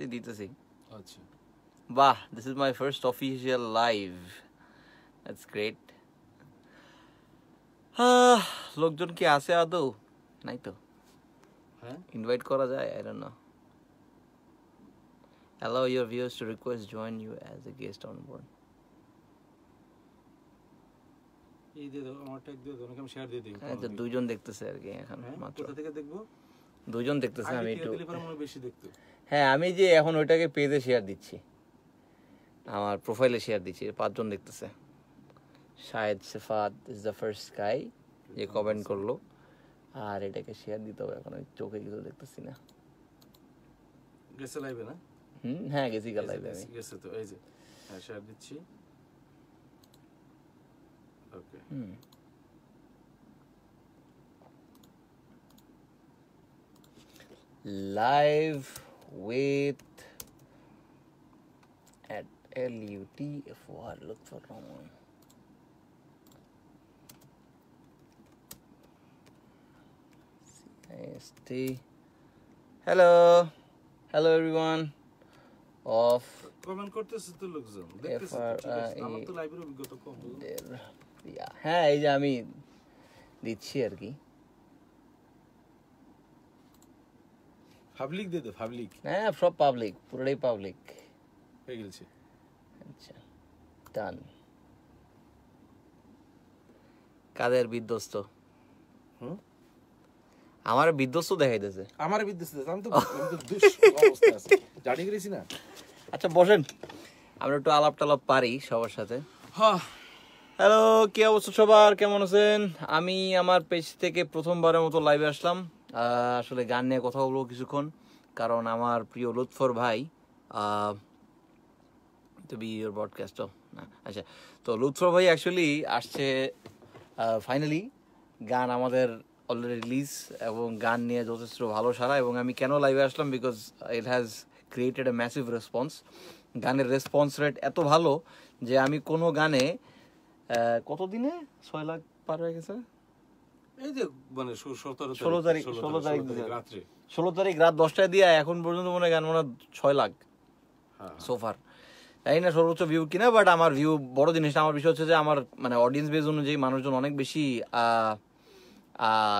এই দিতেছি আচ্ছা বাহ this is my first official live that's great লোকজন কি আছে আদৌ নাই তো হ্যাঁ ইনভাইট করা যায় I don't know allow your viewers to request join you as a guest on board এই যে আমার ট্যাগ দিয়ে দাও আমি শেয়ার দিয়ে দিই আচ্ছা দুইজন দেখতেছে আর কি এখন হ্যাঁ? মাত্র কোথা থেকে দেখবো দুজন দেখতেছে আমি একটু হ্যাঁ আমি যে এখন ওইটাকে পেজে শেয়ার দিচ্ছি আমার প্রোফাইলে শেয়ার দিচ্ছি পাঁচজন দেখতেছে Shahed Sefat is the first sky যে কমেন্ট করলো আর এটাকে শেয়ার দিতে হবে এখন আমি চোখে কিছু দেখতেছি না গেছে লাইভে না হুম হ্যাঁ গেছি কাল লাইভে আমি গেছে তো এই যে হ্যাঁ শেয়ার দিচ্ছি okay hmm live with at L-U-T-F-O-R. Look for wrong one. C-I-S-T. Hello. Hello, everyone. Of comment করতেছে তো লোকজন দেখতেছে আমার তো লাইভের অভিজ্ঞতা কম হ্যাঁ এই যে আমি দিচ্ছি আর কি পাবলিক দে দে পাবলিক হ্যাঁ সব পাবলিক পুরোটাই পাবলিক হয়ে গেছে আচ্ছা ডান কাদের বিধ্বস্ত হুম আমার বিধ্বস্ত দেখাইতেছে আমার বিধ্বস্ত আমি আমি তো জানি গেছি না আচ্ছা বসেন আমরা একটু আলাপ টালাপ পারি সবার সাথে হ্যাঁ হ্যালো কি অবস্থা সবার কেমন আছেন আমি আমার পেছ থেকে প্রথমবারের মতো লাইভে আসলাম আসলে গান নিয়ে কথা বলবো কিছুক্ষণ কারণ আমার প্রিয় লুৎফর ভাই তুমি বি ইউর ব্রডকাস্ট না আচ্ছা তো লুৎফর ভাই অ্যাকচুয়ালি আসছে ফাইনালি গান আমাদের অলরেডি রিলিজ এবং গান নিয়ে যথেষ্ট ভালো সারা এবং আমি কেন লাইভে আসলাম because it has created a massive response গানের রেসপন্স রেট এত ভালো যে আমি কোনো গানে কতদিনে ছয় লাখ পার হয়ে গেছে ষোলো তারিখ রাত দশটায় দিয়ে এখন পর্যন্ত মনে গান মনে ছয় লাখ সোফার হ্যাঁ, হ্যাঁ। জানি না সর্বোচ্চ ভিউ কিনা বাট আমার ভিউ বড় জিনিসটা আমার বিষয় হচ্ছে যে আমার মানে অডিয়েন্স বেস অনুযায়ী মানুষজন অনেক বেশি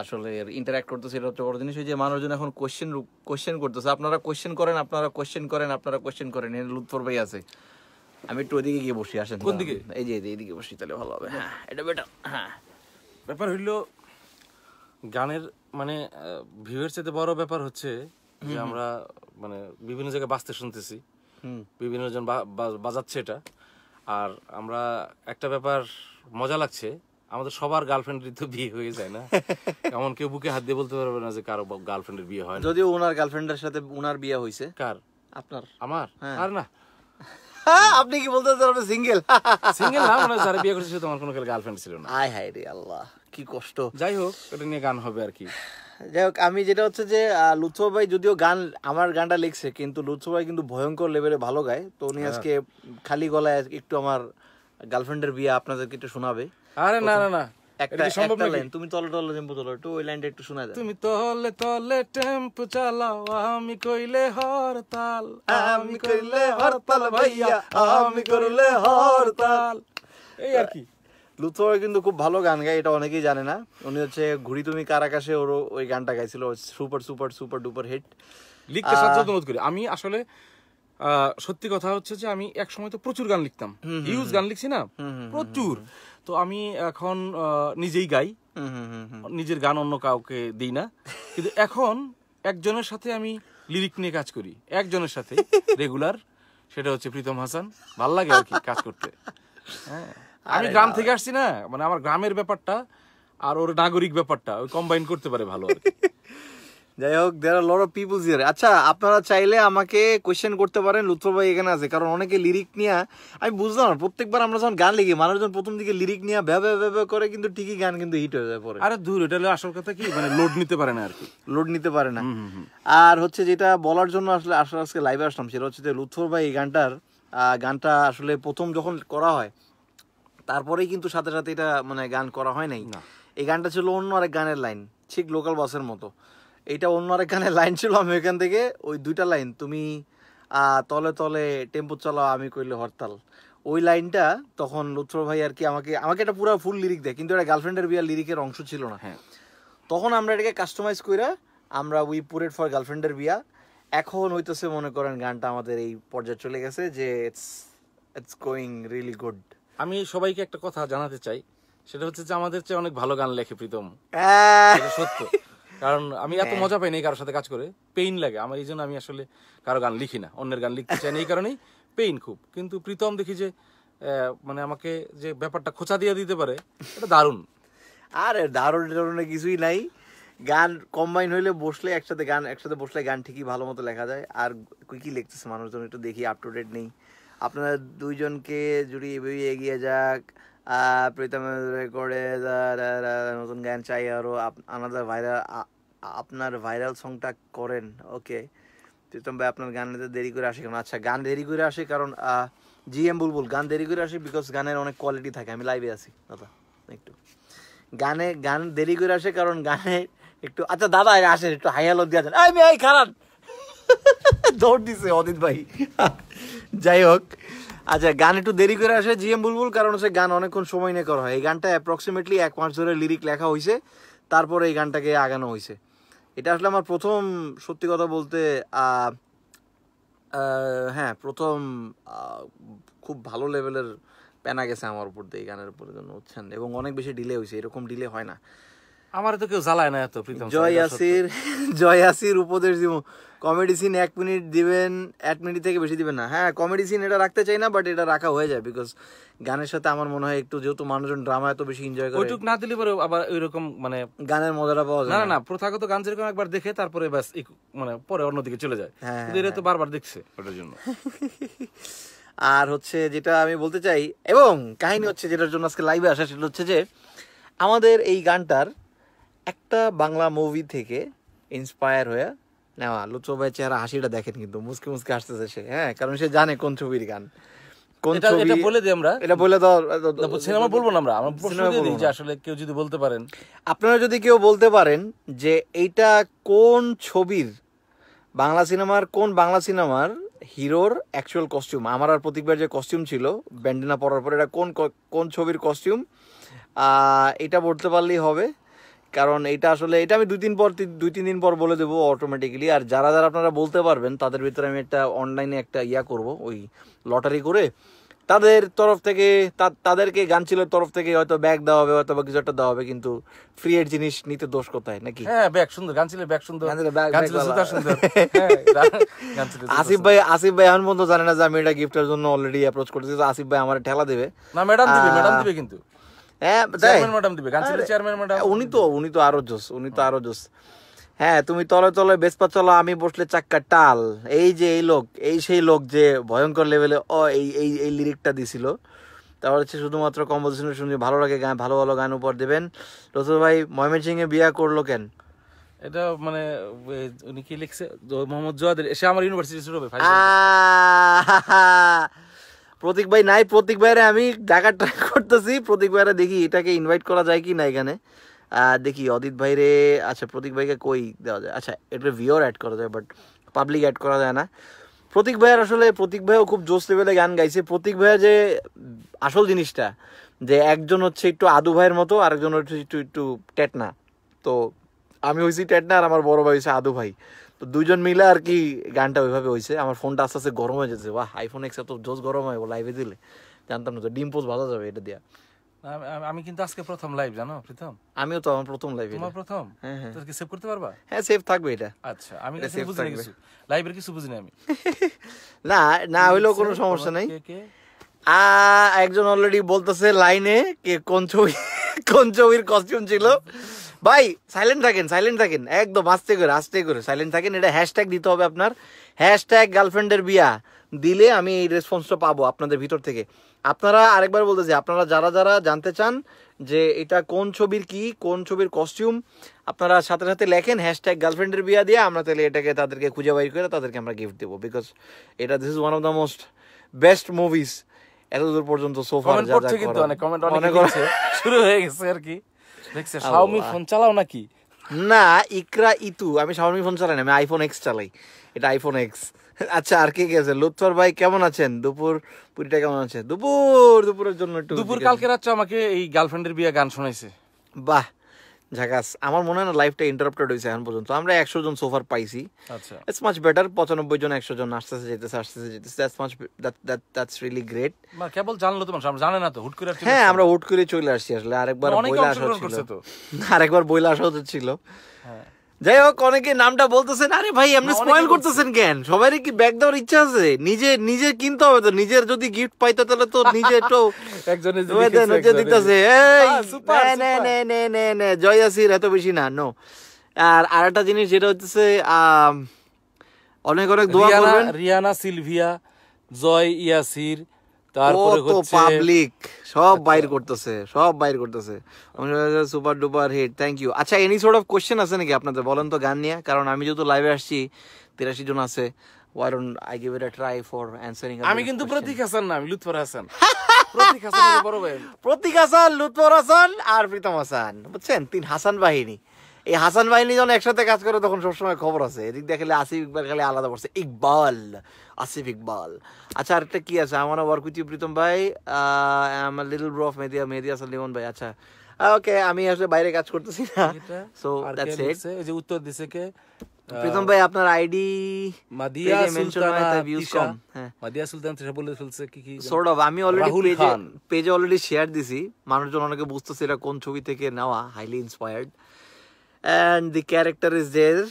আসলে ইন্টারাক্ট করতেছে এটা হচ্ছে বড় জিনিস যে মানুষজন এখন কোশ্চেন কোশ্চেন করতেছে আপনারা কোশ্চেন করেন আপনারা কোশ্চেন করেন আপনারা কোশ্চেন করেন এর লুৎফর ভাই আছে আমি একটু ওইদিকে গিয়ে বসি আসেন কোন দিকে এই যে এইদিকে বসি তাহলে ভালো হবে হ্যাঁ এটা বেটার হ্যাঁ ব্যাপার হইলো গানের মানে ভিউয়ের চাইতে বড় ব্যাপার হচ্ছে যে আমরা মানে বিভিন্ন জায়গায় বাঁচতে শুনতেছি বিভিন্ন জন বাজাচ্ছে এটা আর আমরা একটা ব্যাপার মজা লাগছে আমাদের সবার গার্লফ্রেন্ডের তো বিয়ে হয়ে যায় না এমন কেউ বুকে হাত দিয়ে বলতে পারবে না যে কারো গার্লফ্রেন্ডের বিয়ে হয় যদিও ওনার গার্লফ্রেন্ডের সাথে ওনার বিয়ে হয়েছে কার আপনার আমার হ্যাঁ। আর না আপনি কি বলতে চান সিঙ্গেল সিঙ্গেল না মানে যারা বিয়ে করেছে তোমার কোনো গার্লফ্রেন্ড ছিল না আয় হায় রে আল্লাহ কি কষ্ট যাই হোক এটা নিয়ে গান হবে আর কি যাই হোক আমি যেটা হচ্ছে যে লুৎফা ভাই যদিও গান আমার গানটা লিখছে কিন্তু লুৎফা ভাই কিন্তু ভয়ঙ্কর লেভেলে ভালো গায় তো উনি হ্যাঁ। আজকে খালি গলায় একটু আমার গার্লফ্রেন্ডের বিয়ে আপনাদেরকে একটু শোনাবে আরে না না না একটা সম্ভব লাইন তুমি তলে তলে টেম্পো চালাও একটু ওই লাইনটা একটু শোনা তুমি তলে তলে টেম্পো চালাও আমি কইলে হরতাল আমি কইলে হরতাল ভাইয়া আমি করলে হরতাল এই আর কি লুথর কিন্তু খুব ভালো গান গায় এটা অনেকেই জানে না উনি হচ্ছে ঘুড়ি তুমি কার আকাশে ওর ওই গানটা গাইছিল super super super duper hit লিখতে সাহায্য অনুরোধ করি আমি আসলে সত্যি কথা হচ্ছে যে আমি এক সময় তো প্রচুর গান লিখতাম ইউজ গান লিখছি না প্রচুর তো আমি এখন নিজেই গাই নিজের গান অন্য কাউকে দিই না কিন্তু এখন একজনের সাথে আমি লিরিক নিয়ে কাজ করি একজনের সাথে রেগুলার সেটা হচ্ছে প্রীতম হাসান ভাল লাগে আর কি কাজ করতে হ্যাঁ আমি গ্রাম থেকে আসছি না মানে আমার গ্রামের ব্যাপারটা আর ওর নাগরিক ব্যাপারটা কম্বাইন করতে পারে ভালো যাই হোক দেয়ার আর লট অফ পিপলস আচ্ছা আপনারা চাইলে আমাকে কোয়েশ্চেন করতে পারেন লুত্র ভাই এখানে আছে কারণ অনেকে লিরিক নিয়ে আমি বুঝলাম না প্রত্যেকবার আমরা যখন গান লিখি মানুষজন প্রথম দিকে লিরিক নিয়ে ভ্যাবে ভ্যাবে করে কিন্তু ঠিকই গান কিন্তু হিট হয়ে যায় পরে আরে দূর এটা আসল কথা কি মানে লোড নিতে পারে না আর কি লোড নিতে পারে না আর হচ্ছে যেটা বলার জন্য আসলে আসলে আজকে লাইভে আসলাম সেটা হচ্ছে যে লুত্র ভাই এই গানটার গানটা আসলে প্রথম যখন করা হয় তারপরেই কিন্তু সাথে সাথে এটা মানে গান করা হয় নাই এই গানটা ছিল অন্য আরেক গানের লাইন ঠিক লোকাল বাসের মতো এটা অন্য আরেক গানের লাইন ছিল আমি এখান থেকে ওই দুইটা লাইন তুমি তলে তলে টেম্পো চালাও আমি করলে হরতাল ওই লাইনটা তখন লুৎফর ভাই আর কি আমাকে আমাকে এটা পুরো ফুল লিরিক দেয় কিন্তু এটা গার্লফ্রেন্ডের বিয়ার লিরিকের অংশ ছিল না হ্যাঁ তখন আমরা এটাকে কাস্টমাইজ করে আমরা উই পুরেড ফর গার্লফ্রেন্ডের বিয়া এখন হইতেছে মনে করেন গানটা আমাদের এই পর্যায়ে চলে গেছে যে it's it's going really good আমি সবাইকে একটা কথা জানাতে চাই সেটা হচ্ছে যে আমাদের চেয়ে অনেক ভালো গান লেখে প্রীতম হ্যাঁ। সত্য কারণ আমি এত হ্যাঁ। মজা পাই না কারোর সাথে কাজ করে পেইন লাগে আমার এই জন্য আমি আসলে কারো গান লিখি না অন্যের গান লিখতে চাই না এই কারণেই পেইন খুব কিন্তু প্রীতম দেখি যে মানে আমাকে যে ব্যাপারটা খোঁচা দিয়ে দিতে পারে এটা দারুণ আরে দারুণ দারুণ কিছুই নাই গান কম্বাইন হইলে বসলে একসাথে গান একসাথে বসলে গান ঠিকই ভালো মতো লেখা যায় আর কি কি লিখতেছে মানুষজন একটু দেখি আপ টু ডেট নেই আপনারা দুইজনকে জুড়ি এভাবেই এগিয়ে যাক প্রীতম করে নতুন গান চাই আরও আনাদার ভাইরাল আপনার ভাইরাল সংটা করেন ওকে প্রীতম ভাই আপনার গান দেরি করে আসে কারণ আচ্ছা গান দেরি করে আসে কারণ জি এম বুলবুল গান দেরি করে আসে বিকজ গানের অনেক কোয়ালিটি থাকে আমি লাইভে আছি দাদা একটু গানে গান দেরি করে আসে কারণ গানে একটু আচ্ছা দাদা আসেন একটু হাই হ্যালো দিয়ে আসেন আমি এই খারাপ দৌড় দিছে অদিত ভাই যাই হোক আচ্ছা গান একটু দেরি করে আসে জিএম বুলবুল কারণ হচ্ছে গান অনেকক্ষণ সময় নিয়ে করা হয় এই গানটা অ্যাপ্রক্সিমেটলি এক মাস ধরে লিরিক লেখা হয়েছে তারপরে এই গানটাকে আগানো হয়েছে এটা আসলে আমার প্রথম সত্যি কথা বলতে হ্যাঁ প্রথম খুব ভালো লেভেলের প্যানা গেছে আমার উপর দিয়ে এই গানের উপর জন্য হচ্ছেন এবং অনেক বেশি ডিলে হয়েছে এরকম ডিলে হয় না আমার তো কেউ জ্বালায় না এত প্রীতম জয় আসির জয় আসির উপদেশ দিব কমেডি সিন এক মিনিট দিবেন এক মিনিট থেকে বেশি দিবেন না হ্যাঁ কমেডি সিন এটা রাখতে চাই না বাট এটা রাখা হয়ে যায় বিকজ গানের সাথে আমার মনে হয় একটু যেহেতু মানুষজন ড্রামা এত বেশি এনজয় করে ওইটুক না দিলে পরে আবার ওইরকম মানে গানের মজাটা পাওয়া যায় না না প্রথাগত গান যেরকম একবার দেখে তারপরে ব্যাস মানে পরে অন্যদিকে চলে যায় হ্যাঁ, কিন্তু হ্যাঁ, এটা তো হ্যাঁ। বারবার দেখছে ওটার জন্য আর হচ্ছে যেটা আমি বলতে চাই এবং কাহিনী হচ্ছে যেটার জন্য আজকে লাইভে আসা সেটা হচ্ছে যে আমাদের এই গানটার একটা বাংলা মুভি থেকে ইন্সপায়ার হয়ে নেওয়া লুচো ভাই চেহারা হাসিটা দেখেন কিন্তু মুসকে মুসকে আসতেছে সে হ্যাঁ কারণ সে জানে কোন ছবির গান কোন এটা বলে দিই আমরা এটা বলে দাও সিনেমা বলবো না আমরা আমরা প্রশ্ন যে আসলে কেউ যদি বলতে পারেন আপনারা যদি কেউ বলতে পারেন যে এইটা কোন ছবির বাংলা সিনেমার কোন বাংলা সিনেমার হিরোর অ্যাকচুয়াল কস্টিউম আমার আর প্রতীকবার যে কস্টিউম ছিল ব্যান্ডেনা পরার পর এটা কোন কোন ছবির কস্টিউম এটা বলতে পারলেই হবে কারণ এটা আসলে এটা আমি দুই তিন পর দুই তিন দিন পর বলে দেবো অটোমেটিক্যালি আর যারা যারা আপনারা বলতে পারবেন তাদের ভিতরে আমি একটা অনলাইনে একটা ইয়া করব ওই লটারি করে তাদের তরফ থেকে তাদেরকে গানচিলের তরফ থেকে হয়তো ব্যাগ দেওয়া হবে হয়তো বা কিছু একটা দেওয়া হবে কিন্তু ফ্রি এর জিনিস নিতে দোষ কোথায় নাকি হ্যাঁ ব্যাগ সুন্দর গানচিলের ব্যাগ সুন্দর গানচিলের জুতা সুন্দর হ্যাঁ, আসিফ ভাই আসিফ ভাই এমন বন্ধু জানে না যে আমি এটা গিফটের জন্য অলরেডি অ্যাপ্রোচ করেছি আসিফ ভাই আমার ঠেলা দেবে না ম্যাডাম দিবে ম্যাডাম দিবে কিন্তু হ্যাঁ, হ্যাঁ, হ্যাঁ তুমি তলে তলে বেসপা চলো আমি বসলে চাক্কা টাল এই যে এই লোক এই সেই লোক যে ভয়ঙ্কর লেভেলে অ এই এই এই লিরিকটা দিছিল তারপর হচ্ছে শুধুমাত্র কম্পোজিশন শুনে ভালো লাগে গান ভালো ভালো গান উপর দেবেন রতুল ভাই এ বিয়া করলো কেন এটা মানে উনি কি লিখছে মোহাম্মদ জোয়াদের সে আমার ইউনিভার্সিটি শুরু হবে প্রতীক ভাই নাই প্রতীক ভাইরে আমি ঢাকা ট্রাই করতেছি প্রতীক ভাইরে দেখি এটাকে ইনভাইট করা যায় কি না এখানে দেখি অদিত ভাইরে আচ্ছা প্রতীক ভাইকে কই দেওয়া যায় আচ্ছা এটা ভিওর অ্যাড করা যায় বাট পাবলিক অ্যাড করা যায় না প্রতীক ভাইয়ের আসলে প্রতীক ভাইও খুব জোস লেভেলে গান গাইছে প্রতীক ভাইয়ের যে আসল জিনিসটা যে একজন হচ্ছে একটু আদু ভাইয়ের মতো আরেকজন হচ্ছে একটু একটু টেটনা তো আমি হয়েছি টেটনা আর আমার বড় ভাই হয়েছে আদু ভাই তো দুজন মিলে আর কি গানটা ওইভাবে হয়েছে আমার ফোনটা আস্তে আস্তে গরম হয়ে যাচ্ছে বা আইফোন এক্স তো জোস গরম হয় লাইভে দিলে জানতাম না তো ডিম পোস্ট ভালো যাবে এটা দিয়া আমি কিন্তু আজকে প্রথম লাইভ জানো প্রথম আমিও তো আমার প্রথম লাইভ তোমার প্রথম হ্যাঁ, হ্যাঁ। তুমি কি সেভ করতে পারবা হ্যাঁ সেভ থাকবে এটা আচ্ছা আমি কিছু বুঝি না কিছু লাইভের কিছু বুঝিনি আমি না না হইলো কোনো সমস্যা নাই আ একজন অলরেডি বলতেছে লাইনে কে কোন ছবি কোন ছবির কস্টিউম ছিল ভাই সাইলেন্ট থাকেন সাইলেন্ট থাকেন একদম আস্তে করে আস্তে করে সাইলেন্ট থাকেন এটা হ্যাশট্যাগ দিতে হবে আপনার হ্যাশট্যাগ গার্লফ্রেন্ডের বিয়া দিলে আমি এই রেসপন্সটা পাবো আপনাদের ভিতর থেকে আপনারা আরেকবার বলতে যে আপনারা যারা যারা জানতে চান যে এটা কোন ছবির কি কোন ছবির কস্টিউম আপনারা সাথে সাথে লেখেন হ্যাশট্যাগ গার্লফ্রেন্ডের বিয়া দিয়ে আমরা তাহলে এটাকে তাদেরকে খুঁজে বাইর করে তাদেরকে আমরা গিফট দেবো বিকজ এটা this is one of the most best movies এতদূর পর্যন্ত সোফা কিন্তু অনেক কমেন্ট অনেক শুরু হয়ে গেছে আর কি দেখছে শাওমি ফোন চালাও নাকি না ইকরা ইতু আমি শাওমি ফোন চালাই না আমি আইফোন এক্স চালাই এটা আইফোন এক্স আচ্ছা আর কে কে আছে লুৎফর ভাই কেমন আছেন দুপুর পুরিটা কেমন আছে দুপুর দুপুরের জন্য একটু দুপুর কালকে রাত্রে আমাকে এই গার্লফ্রেন্ডের বিয়ে গান শোনাইছে বাহ ঝাকাস আমার মনে হয় না লাইফটা ইন্টারাপ্টেড হয়েছে এখন পর্যন্ত আমরা একশো জন সোফার পাইছি ইটস মাচ বেটার পঁচানব্বই জন একশো জন আসতেছে যেতেছে আসতেছে যেতেছে that's much that's really great কেবল জানলো তো মানুষ জানে না তো হুট করে হ্যাঁ আমরা হুট করে চলে আসছি আসলে আরেকবার বইলা আসা ছিল আরেকবার বইলা আসা ছিল হ্যাঁ যাই হোক অনেকে নামটা বলতেছেন আরে ভাই আপনি স্পয়েল করতেছেন কেন সবারই কি ব্যাগ দেওয়ার ইচ্ছা আছে নিজে নিজে কিনতে হবে তো নিজের যদি গিফট পাইতো তাহলে তো নিজে একটু একজনের দিতেছে জয় আসির এত বেশি না নো আর আর একটা জিনিস যেটা হচ্ছে অনেক অনেক দোয়া করবেন রিয়ানা সিলভিয়া জয় ইয়াসির তারপরে হচ্ছে পাবলিক সব বাইর করতেছে সব বাইর করতেছে super duper hit thank you আচ্ছা এনি সর্ট অফ কোশ্চেন আছে নাকি আপনাদের বলেন তো গান নিয়ে কারণ আমি যেহেতু লাইভে আসছি তিরাশি জন আছে why I give it a try for answering আমি কিন্তু প্রতীক হাসান না আমি লুৎফর হাসান প্রতীক হাসান বড় ভাই প্রতীক হাসান লুৎফর হাসান আর প্রীতম হাসান বুঝছেন তিন হাসান বাহিনী এই হাসান বাহিনী যখন একসাথে কাজ করে তখন সবসময় খবর আছে এদিক দেখালে আসিফ ইকবাল খালি আলাদা পড়ছে ইকবাল আসিফ ইকবাল আচ্ছা আরেকটা কি আছে আমার কুচি প্রীতম ভাই আমার লিটল ব্রো অফ মেদিয়া মেদিয়া সালিমন ভাই আচ্ছা ওকে আমি আসলে বাইরে কাজ করতেছি না সো দ্যাটস ইট যে উত্তর দিছে কে প্রীতম ভাই আপনার আইডি মাদিয়া কম হ্যাঁ। মাদিয়া সুলতান বলে ফেলছে কি কি সর্ট অফ আমি অলরেডি পেজে পেজে অলরেডি শেয়ার দিছি মানুষজন অনেকে বুঝতেছে এটা কোন ছবি থেকে নেওয়া highly inspired and the character is there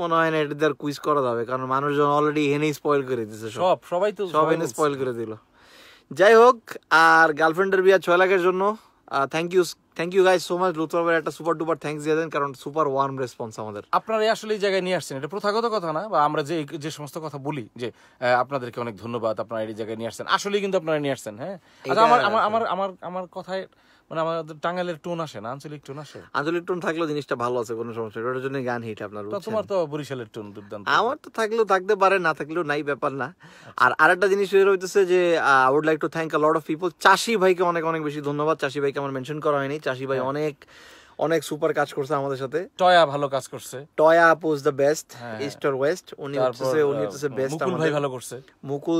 মনে হয় না এটা কুইজ করা যাবে কারণ মানুষজন অলরেডি স্পয়েল করে সব সবাই তো সব এনে স্পয়েল করে দিল যাই হোক আর গার্লফ্রেন্ডের ছয় লাখের জন্য thank you thank you guys so much লুৎফাবের একটা সুপার ডুপার থ্যাংকস দিয়ে দেন কারণ সুপার ওয়ার্ম রেসপন্স আমাদের আপনারা আসলে এই জায়গায় নিয়ে আসছেন এটা প্রথাগত কথা না বা আমরা যে যে সমস্ত কথা বলি যে আপনাদেরকে অনেক ধন্যবাদ আপনারা এই জায়গায় নিয়ে আসছেন আসলেই কিন্তু আপনারা নিয়ে আসছেন হ্যাঁ আচ্ছা, আমার আমার আমার আমার কথায় মানে আমাদের টাঙ্গাইলের টোন আসে না আঞ্চলিক টোন আসে আঞ্চলিক টোন থাকলেও জিনিসটা ভালো আছে কোনো সমস্যা ওটার জন্য গান হিট আপনার তোমার তো বরিশালের টোন দুর্দান্ত আমার তো থাকলেও থাকতে পারে না থাকলেও নাই ব্যাপার না আচ্ছা। আর আরেকটা জিনিস রয়েছে যে I would like to thank a lot of people চাষি ভাইকে অনেক অনেক বেশি ধন্যবাদ চাষি ভাইকে আমার মেনশন করা হয়নি চাষি ভাই হ্যাঁ। অনেক অনেক সুপার কাজ করছে আমাদের সাথে টয়া ভালো কাজ করছে টয়া pose the best east or west উনি হচ্ছে উনি হচ্ছে বেস্ট মুকুল ভাই ভালো করছে মুকুল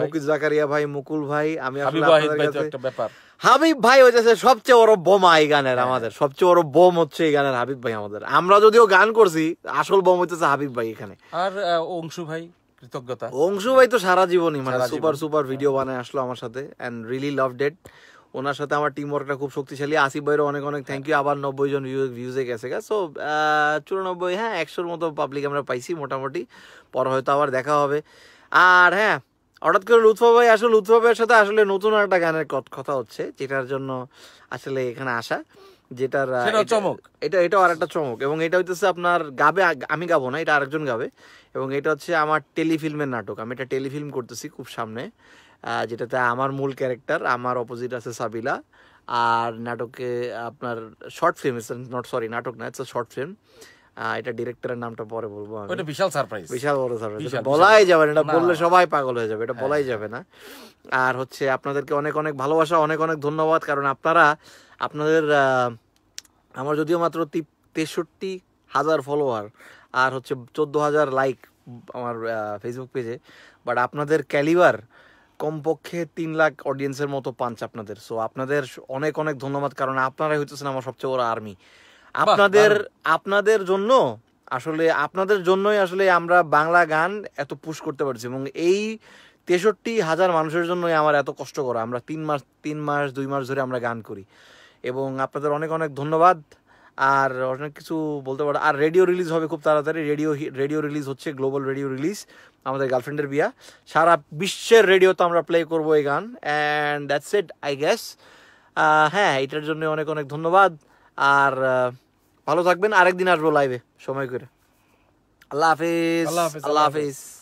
মুকিত জাকারিয়া ভাই মুকুল ভাই আমি আপনাদের কাছে একটা ব্যাপার হাবিব ভাই হইতেছে সবচেয়ে বড় বোমা এই গানের হ্যাঁ। আমাদের সবচেয়ে বড় বোম হচ্ছে এই গানের হাবিব ভাই আমাদের আমরা যদিও গান করছি আসল বোম হইতেছে হাবিব ভাই এখানে আর অংশু ভাই কৃতজ্ঞতা অংশু ভাই তো সারা জীবনই মানে সুপার সুপার হ্যাঁ। ভিডিও বানায় আসলো আমার সাথে অ্যান্ড রিলি লাভ ডেট ওনার সাথে আমার টিম ওয়ার্কটা খুব শক্তিশালী আসিফ ভাইয়ের অনেক অনেক থ্যাংক ইউ আবার নব্বই জন ভিউজে গেছে গা সো চুরানব্বই হ্যাঁ একশোর মতো পাবলিক আমরা পাইছি মোটামুটি পর হয়তো আবার দেখা হবে আর হ্যাঁ হঠাৎ করে লুৎফা ভাই আসলে লুৎফা ভাইয়ের সাথে আসলে নতুন একটা গানের কথা হচ্ছে যেটার জন্য আসলে এখানে আসা যেটার চমক এটা এটাও আর একটা চমক এবং এটা হইতেছে আপনার গাবে আমি গাবো না এটা আরেকজন গাবে এবং এটা হচ্ছে আমার টেলিফিল্মের নাটক আমি এটা টেলিফিল্ম করতেছি খুব সামনে যেটাতে আমার মূল ক্যারেক্টার আমার অপোজিট আছে সাবিলা আর নাটকে আপনার শর্ট ফিল্ম নট সরি নাটক না ইটস শর্ট ফিল্ম এটা ডিরেক্টরের নামটা পরে বলবো আমি ওটা বিশাল সারপ্রাইজ বিশাল বড় সারপ্রাইজ বলাই যাবে না এটা বললে সবাই পাগল হয়ে যাবে এটা হ্যাঁ। বলাই যাবে না আর হচ্ছে আপনাদেরকে অনেক অনেক ভালোবাসা অনেক অনেক ধন্যবাদ কারণ আপনারা আপনাদের আমার যদিও মাত্র তেষট্টি হাজার ফলোয়ার আর হচ্ছে চোদ্দ হাজার লাইক আমার ফেসবুক পেজে বাট আপনাদের ক্যালিবার কমপক্ষে তিন লাখ অডিয়েন্সের মতো পাঞ্চ আপনাদের সো আপনাদের অনেক অনেক ধন্যবাদ কারণ আপনারাই হইতেছেন আমার সবচেয়ে বড় আর্মি আপনাদের আপনাদের জন্য আসলে আপনাদের জন্যই আসলে আমরা বাংলা গান এত পুশ করতে পারছি এবং এই তেষট্টি হাজার মানুষের জন্যই আমার এত কষ্ট করা আমরা তিন মাস তিন মাস দুই মাস ধরে আমরা গান করি এবং আপনাদের অনেক অনেক ধন্যবাদ আর অনেক কিছু বলতে পারো আর রেডিও রিলিজ হবে খুব তাড়াতাড়ি রেডিও রেডিও রিলিজ হচ্ছে গ্লোবাল রেডিও রিলিজ আমাদের গার্লফ্রেন্ডের বিয়া সারা বিশ্বের রেডিও তো আমরা প্লে করবো এই গান and that's it I guess হ্যাঁ এটার জন্য অনেক অনেক ধন্যবাদ আর ভালো থাকবেন আরেকদিন আসবো লাইভে সময় করে আল্লাহ হাফিজ আল্লাহ হাফিজ